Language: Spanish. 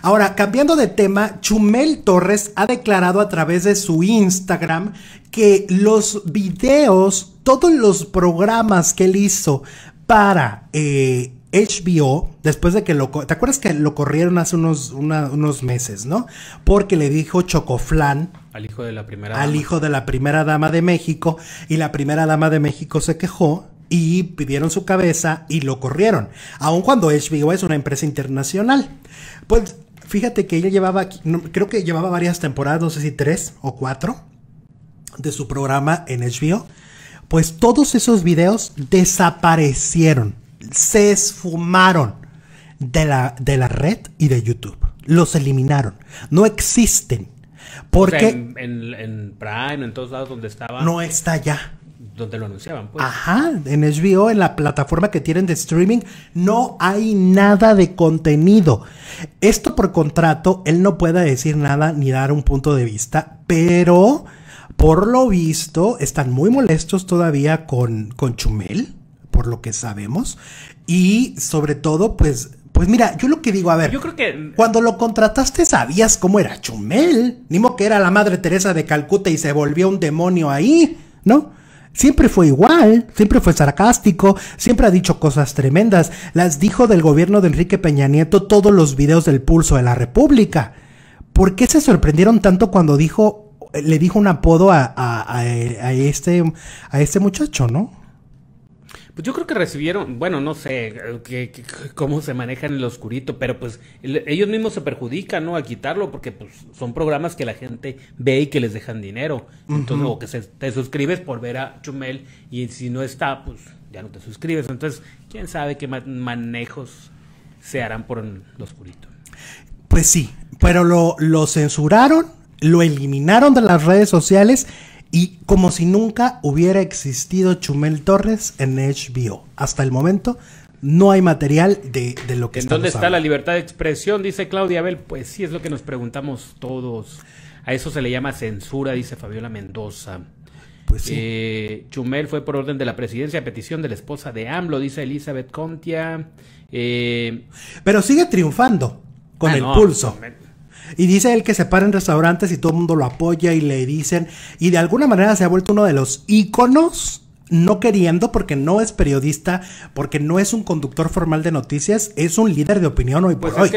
Ahora, cambiando de tema, Chumel Torres ha declarado a través de su Instagram que los videos, todos los programas que él hizo para HBO, eh, después de que lo... ¿Te acuerdas que lo corrieron hace unos, unos meses, no? Porque le dijo Chocoflan. Al hijo de la primera Al hijo de la primera dama de México. Y la primera dama de México se quejó y pidieron su cabeza y lo corrieron, aun cuando HBO es una empresa internacional. Pues Fíjate que ella llevaba, creo que llevaba varias temporadas, no sé si tres o cuatro, de su programa en HBO. Pues todos esos videos desaparecieron, se esfumaron de la, de la red y de YouTube. Los eliminaron. No existen. Porque. en, Prime, en todos lados donde estaba. No está ya donde lo anunciaban. Pues. Ajá, en HBO, en la plataforma que tienen de streaming, no hay nada de contenido. Esto por contrato, él no puede decir nada ni dar un punto de vista, pero por lo visto están muy molestos todavía con, con Chumel, por lo que sabemos, y sobre todo, pues pues mira, yo lo que digo, a ver, yo creo que cuando lo contrataste sabías cómo era Chumel, ni modo que era la madre Teresa de Calcuta y se volvió un demonio ahí, ¿no? Siempre fue igual, siempre fue sarcástico, siempre ha dicho cosas tremendas. Las dijo del gobierno de Enrique Peña Nieto todos los videos del pulso de la República. ¿Por qué se sorprendieron tanto cuando dijo, le dijo un apodo a, este, a este muchacho, no? Pues yo creo que recibieron, bueno, no sé eh, que, cómo se manejan en el oscurito, pero pues ellos mismos se perjudican, ¿no? Al quitarlo, porque pues son programas que la gente ve y que les dejan dinero. Entonces, o que te suscribes por ver a Chumel y si no está, pues ya no te suscribes. Entonces, quién sabe qué manejos se harán por el oscurito. Pues sí, pero lo, lo censuraron, lo eliminaron de las redes sociales y como si nunca hubiera existido Chumel Torres en HBO. Hasta el momento no hay material de, lo que ¿En dónde está la libertad de expresión? Dice Claudia Abel. Pues sí, es lo que nos preguntamos todos. A eso se le llama censura, dice Fabiola Mendoza. Pues sí. Eh, Chumel fue por orden de la presidencia a petición de la esposa de AMLO, dice Elizabeth Contia. Eh, Pero sigue triunfando con ah, el pulso. Y dice él que se para en restaurantes y todo el mundo lo apoya y le dicen. Y de alguna manera se ha vuelto uno de los íconos no queriendo porque no es periodista, porque no es un conductor formal de noticias, es un líder de opinión hoy pues por